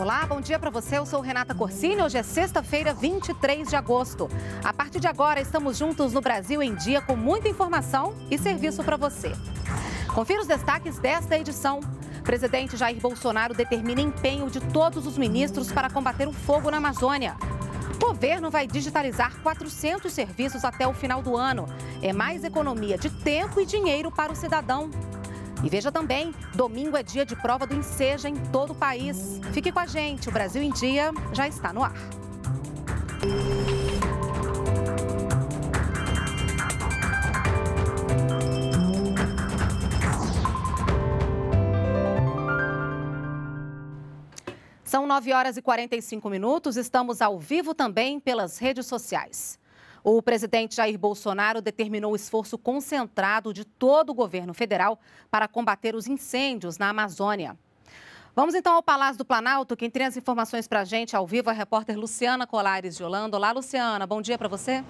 Olá, bom dia para você. Eu sou Renata Corsini. Hoje é sexta-feira, 23 de agosto. A partir de agora, estamos juntos no Brasil em Dia com muita informação e serviço para você. Confira os destaques desta edição. presidente Jair Bolsonaro determina empenho de todos os ministros para combater o fogo na Amazônia. O governo vai digitalizar 400 serviços até o final do ano. É mais economia de tempo e dinheiro para o cidadão. E veja também, domingo é dia de prova do Enseja em todo o país. Fique com a gente, o Brasil em Dia já está no ar. São 9 horas e 45 minutos. Estamos ao vivo também pelas redes sociais. O presidente Jair Bolsonaro determinou o esforço concentrado de todo o governo federal para combater os incêndios na Amazônia. Vamos então ao Palácio do Planalto. Quem tem as informações para a gente ao vivo é a repórter Luciana Colares de Holanda. Olá, Luciana. Bom dia para você.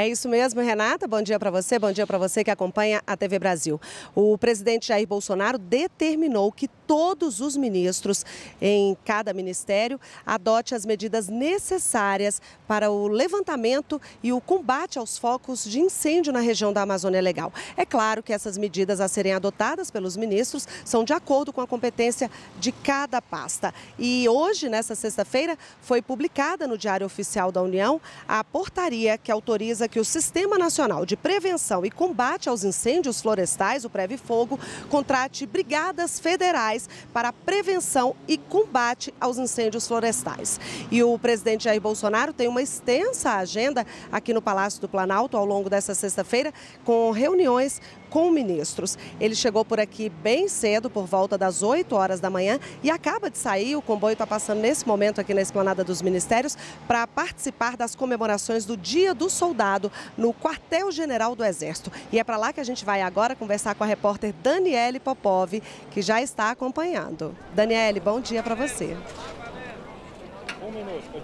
É isso mesmo, Renata. Bom dia para você, bom dia para você que acompanha a TV Brasil. O presidente Jair Bolsonaro determinou que todos os ministros em cada ministério adote as medidas necessárias para o levantamento e o combate aos focos de incêndio na região da Amazônia Legal. É claro que essas medidas a serem adotadas pelos ministros são de acordo com a competência de cada pasta. E hoje, nessa sexta-feira, foi publicada no Diário Oficial da União a portaria que autoriza que o Sistema Nacional de Prevenção e Combate aos Incêndios Florestais, o Preve Fogo, contrate brigadas federais para prevenção e combate aos incêndios florestais. E o presidente Jair Bolsonaro tem uma extensa agenda aqui no Palácio do Planalto ao longo dessa sexta-feira, com reuniões com ministros. Ele chegou por aqui bem cedo, por volta das 8 horas da manhã, e acaba de sair. O comboio está passando nesse momento aqui na Esplanada dos Ministérios para participar das comemorações do Dia do Soldado no Quartel-General do Exército. E é para lá que a gente vai agora conversar com a repórter Daniele Popov, que já está acompanhando. Daniele, bom dia para você. Um minuto,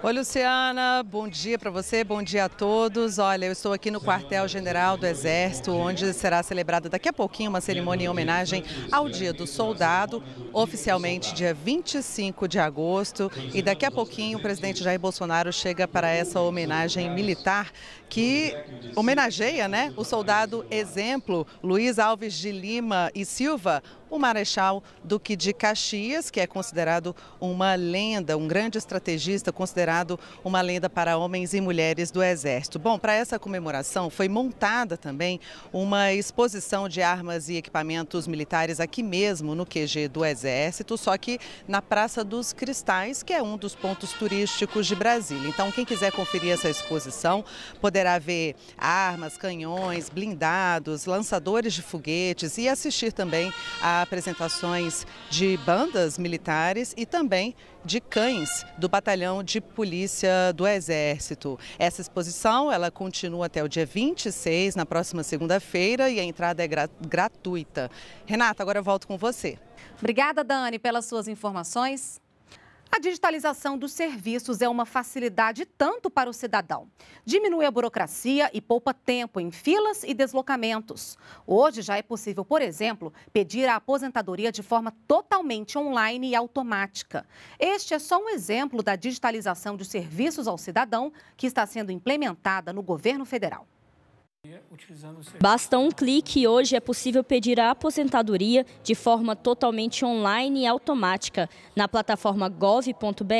Oi, Luciana, bom dia para você, bom dia a todos. Olha, eu estou aqui no quartel-general do Exército, onde será celebrada daqui a pouquinho uma cerimônia em homenagem ao Dia do Soldado, oficialmente dia 25 de agosto. E daqui a pouquinho o presidente Jair Bolsonaro chega para essa homenagem militar que homenageia né, o soldado exemplo Luiz Alves de Lima e Silva, o Marechal Duque de Caxias, que é considerado uma lenda, um grande estrategista considerado considerado uma lenda para homens e mulheres do Exército. Bom, para essa comemoração foi montada também uma exposição de armas e equipamentos militares aqui mesmo no QG do Exército, só que na Praça dos Cristais, que é um dos pontos turísticos de Brasília. Então, quem quiser conferir essa exposição poderá ver armas, canhões, blindados, lançadores de foguetes e assistir também a apresentações de bandas militares e também de cães do Batalhão de Polícia do Exército. Essa exposição ela continua até o dia 26, na próxima segunda-feira, e a entrada é gra gratuita. Renata, agora eu volto com você. Obrigada, Dani, pelas suas informações. A digitalização dos serviços é uma facilidade tanto para o cidadão. Diminui a burocracia e poupa tempo em filas e deslocamentos. Hoje já é possível, por exemplo, pedir a aposentadoria de forma totalmente online e automática. Este é só um exemplo da digitalização de serviços ao cidadão que está sendo implementada no governo federal. Basta um clique e hoje é possível pedir a aposentadoria de forma totalmente online e automática. Na plataforma gov.br,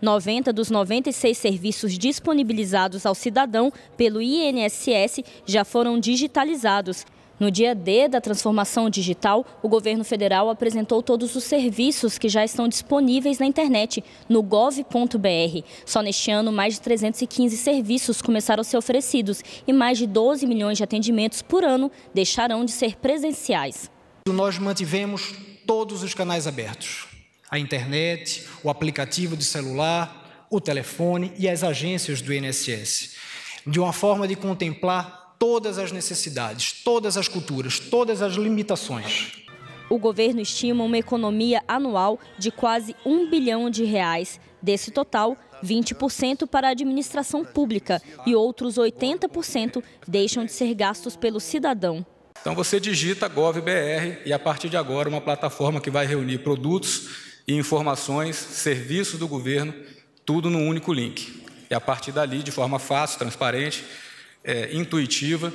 90 dos 96 serviços disponibilizados ao cidadão pelo INSS já foram digitalizados. No dia D da transformação digital, o governo federal apresentou todos os serviços que já estão disponíveis na internet, no gov.br. Só neste ano, mais de 315 serviços começaram a ser oferecidos e mais de 12 milhões de atendimentos por ano deixarão de ser presenciais. Nós mantivemos todos os canais abertos: a internet, o aplicativo de celular, o telefone e as agências do INSS, de uma forma de contemplar todas as necessidades, todas as culturas, todas as limitações. O governo estima uma economia anual de quase um bilhão de reais. Desse total, 20% para a administração pública e outros 80% deixam de ser gastos pelo cidadão. Então você digita gov.br e a partir de agora uma plataforma que vai reunir produtos e informações, serviços do governo, tudo num único link. E a partir dali, de forma fácil, transparente, é, intuitiva,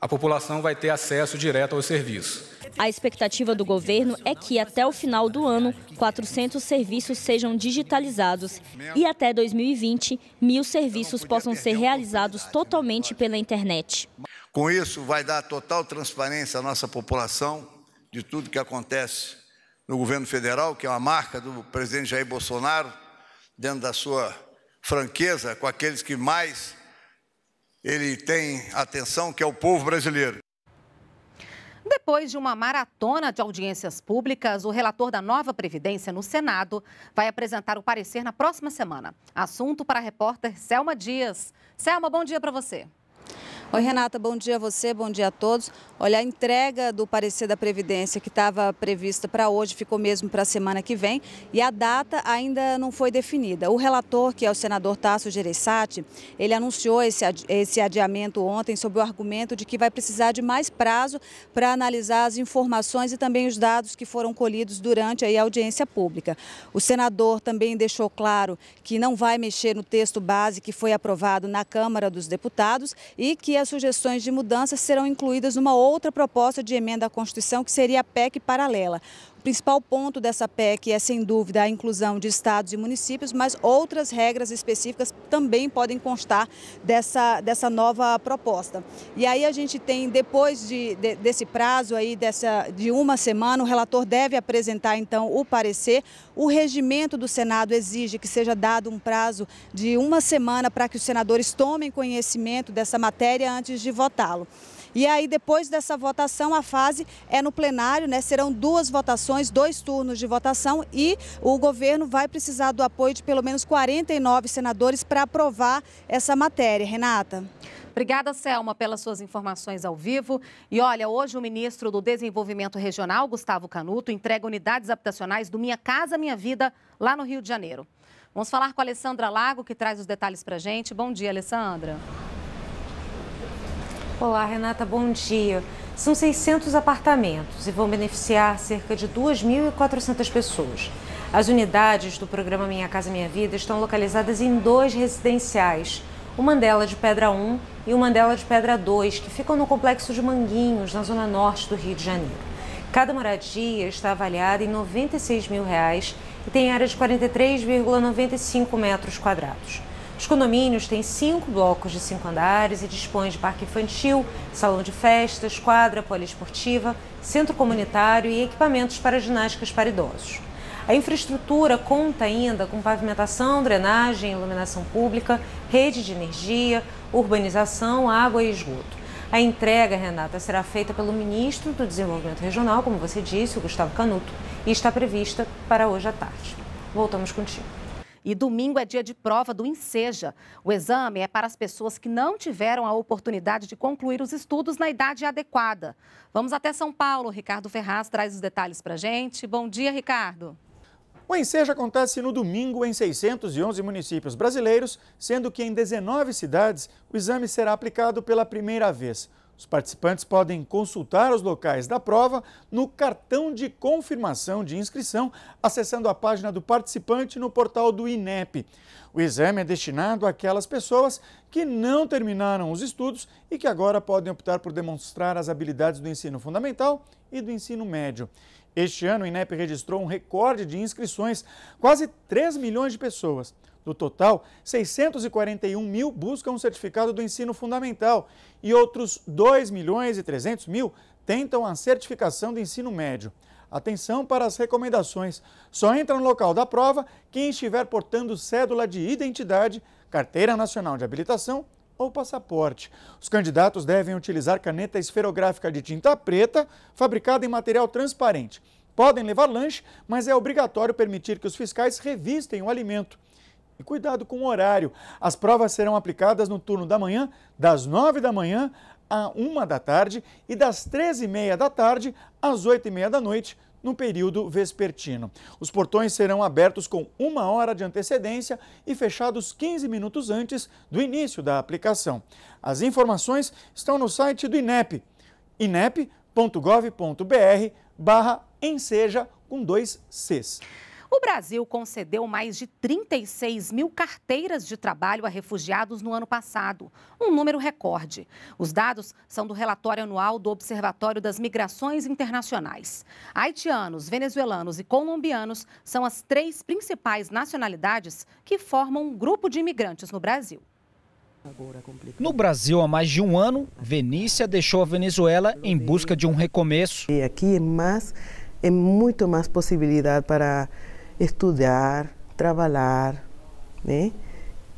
a população vai ter acesso direto ao serviço. A expectativa do governo é que até o final do ano, 400 serviços sejam digitalizados e até 2020, mil serviços possam ser realizados totalmente pela internet. Com isso, vai dar total transparência à nossa população de tudo que acontece no governo federal, que é uma marca do presidente Jair Bolsonaro, dentro da sua franqueza com aqueles que mais ele tem atenção, que é o povo brasileiro. Depois de uma maratona de audiências públicas, o relator da nova Previdência no Senado vai apresentar o parecer na próxima semana. Assunto para a repórter Selma Dias. Selma, bom dia para você. Oi, Renata, bom dia a você, bom dia a todos. Olha, a entrega do parecer da Previdência que estava prevista para hoje ficou mesmo para a semana que vem e a data ainda não foi definida. O relator, que é o senador Tasso Gereissati, ele anunciou esse, esse adiamento ontem sob o argumento de que vai precisar de mais prazo para analisar as informações e também os dados que foram colhidos durante a audiência pública. O senador também deixou claro que não vai mexer no texto base que foi aprovado na Câmara dos Deputados e que as sugestões de mudanças serão incluídas numa outra proposta de emenda à Constituição, que seria a PEC paralela. O principal ponto dessa PEC é, sem dúvida, a inclusão de estados e municípios, mas outras regras específicas também podem constar dessa, dessa nova proposta. E aí a gente tem, depois de, de, desse prazo aí, dessa, de uma semana, o relator deve apresentar, então, o parecer. O regimento do Senado exige que seja dado um prazo de uma semana para que os senadores tomem conhecimento dessa matéria antes de votá-lo. E aí, depois dessa votação, a fase é no plenário, né? Serão duas votações, dois turnos de votação e o governo vai precisar do apoio de pelo menos 49 senadores para aprovar essa matéria. Renata. Obrigada, Selma, pelas suas informações ao vivo. E olha, hoje o ministro do Desenvolvimento Regional, Gustavo Canuto, entrega unidades habitacionais do Minha Casa Minha Vida, lá no Rio de Janeiro. Vamos falar com a Alessandra Lago, que traz os detalhes para a gente. Bom dia, Alessandra. Olá, Renata, bom dia. São 600 apartamentos e vão beneficiar cerca de 2.400 pessoas. As unidades do programa Minha Casa Minha Vida estão localizadas em dois residenciais, uma delas de Pedra 1 e uma delas de Pedra 2, que ficam no complexo de Manguinhos, na zona norte do Rio de Janeiro. Cada moradia está avaliada em R$ 96 mil reais e tem área de 43,95 metros quadrados. Os condomínios têm cinco blocos de cinco andares e dispõem de parque infantil, salão de festas, quadra poliesportiva, centro comunitário e equipamentos para ginásticas para idosos. A infraestrutura conta ainda com pavimentação, drenagem, iluminação pública, rede de energia, urbanização, água e esgoto. A entrega, Renata, será feita pelo ministro do Desenvolvimento Regional, como você disse, o Gustavo Canuto, e está prevista para hoje à tarde. Voltamos contigo. E domingo é dia de prova do Enseja. O exame é para as pessoas que não tiveram a oportunidade de concluir os estudos na idade adequada. Vamos até São Paulo. Ricardo Ferraz traz os detalhes para gente. Bom dia, Ricardo. O ensejo acontece no domingo em 611 municípios brasileiros, sendo que em 19 cidades o exame será aplicado pela primeira vez. Os participantes podem consultar os locais da prova no cartão de confirmação de inscrição, acessando a página do participante no portal do INEP. O exame é destinado àquelas pessoas que não terminaram os estudos e que agora podem optar por demonstrar as habilidades do ensino fundamental e do ensino médio. Este ano, o INEP registrou um recorde de inscrições, quase 3 milhões de pessoas. Do total, 641 mil buscam o certificado do ensino fundamental e outros 2 milhões e 300 mil tentam a certificação do ensino médio. Atenção para as recomendações. Só entra no local da prova quem estiver portando cédula de identidade, carteira nacional de habilitação ou passaporte. Os candidatos devem utilizar caneta esferográfica de tinta preta, fabricada em material transparente. Podem levar lanche, mas é obrigatório permitir que os fiscais revistem o alimento. E cuidado com o horário. As provas serão aplicadas no turno da manhã, das 9 da manhã à 1 da tarde e das 13h30 da tarde às 8h30 da noite, no período vespertino. Os portões serão abertos com uma hora de antecedência e fechados 15 minutos antes do início da aplicação. As informações estão no site do INEP, inep.gov.br barra enseja com dois Cs. O Brasil concedeu mais de 36 mil carteiras de trabalho a refugiados no ano passado, um número recorde. Os dados são do relatório anual do Observatório das Migrações Internacionais. Haitianos, venezuelanos e colombianos são as três principais nacionalidades que formam um grupo de imigrantes no Brasil. No Brasil, há mais de um ano, Venícia deixou a Venezuela em busca de um recomeço. E aqui é mais, é muito mais possibilidade para estudar, trabalhar né?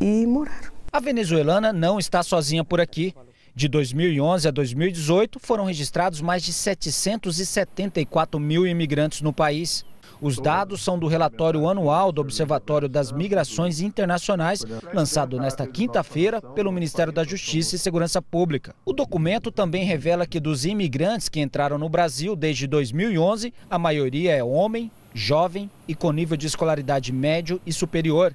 e morar. A venezuelana não está sozinha por aqui. De 2011 a 2018, foram registrados mais de 774 mil imigrantes no país. Os dados são do relatório anual do Observatório das Migrações Internacionais, lançado nesta quinta-feira pelo Ministério da Justiça e Segurança Pública. O documento também revela que dos imigrantes que entraram no Brasil desde 2011, a maioria é homem, jovem e com nível de escolaridade médio e superior.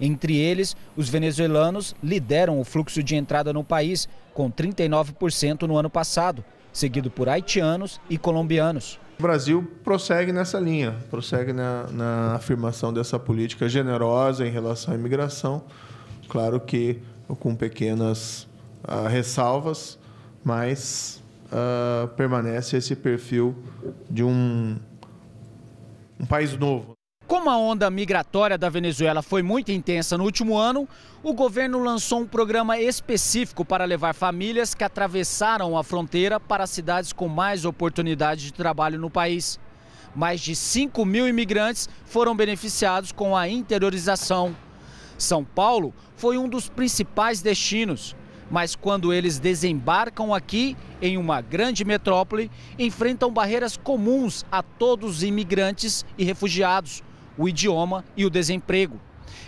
Entre eles, os venezuelanos lideram o fluxo de entrada no país, com 39% no ano passado, seguido por haitianos e colombianos. O Brasil prossegue nessa linha, prossegue na, na afirmação dessa política generosa em relação à imigração. Claro que com pequenas uh, ressalvas, mas uh, permanece esse perfil de um um país novo. Como a onda migratória da Venezuela foi muito intensa no último ano, o governo lançou um programa específico para levar famílias que atravessaram a fronteira para cidades com mais oportunidades de trabalho no país. Mais de 5 mil imigrantes foram beneficiados com a interiorização. São Paulo foi um dos principais destinos. Mas quando eles desembarcam aqui, em uma grande metrópole, enfrentam barreiras comuns a todos os imigrantes e refugiados: o idioma e o desemprego.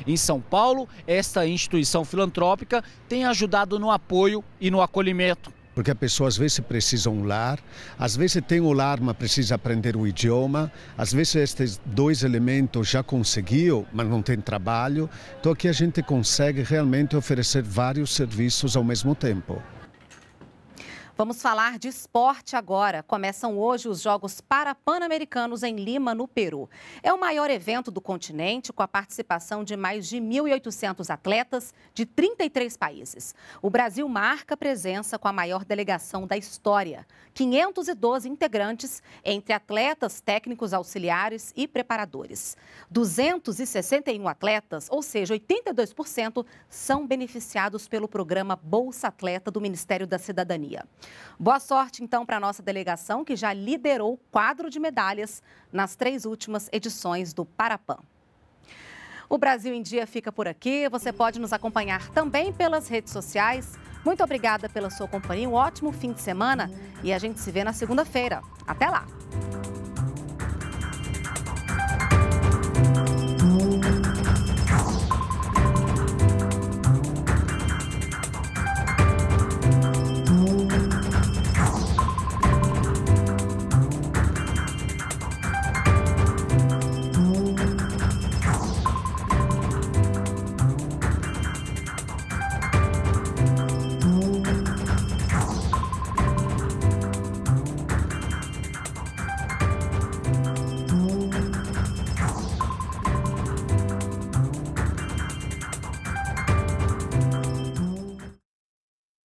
Em São Paulo, esta instituição filantrópica tem ajudado no apoio e no acolhimento porque a pessoa às vezes precisa um lar, às vezes tem o lar, mas precisa aprender o idioma, às vezes estes dois elementos já conseguiu, mas não tem trabalho. Então aqui a gente consegue realmente oferecer vários serviços ao mesmo tempo. Vamos falar de esporte agora. Começam hoje os Jogos Parapan-Americanos em Lima, no Peru. É o maior evento do continente, com a participação de mais de 1.800 atletas de 33 países. O Brasil marca presença com a maior delegação da história. 512 integrantes, entre atletas, técnicos auxiliares e preparadores. 261 atletas, ou seja, 82%, são beneficiados pelo programa Bolsa Atleta do Ministério da Cidadania. Boa sorte, então, para a nossa delegação, que já liderou o quadro de medalhas nas três últimas edições do Parapan. O Brasil em Dia fica por aqui. Você pode nos acompanhar também pelas redes sociais. Muito obrigada pela sua companhia, um ótimo fim de semana e a gente se vê na segunda-feira. Até lá!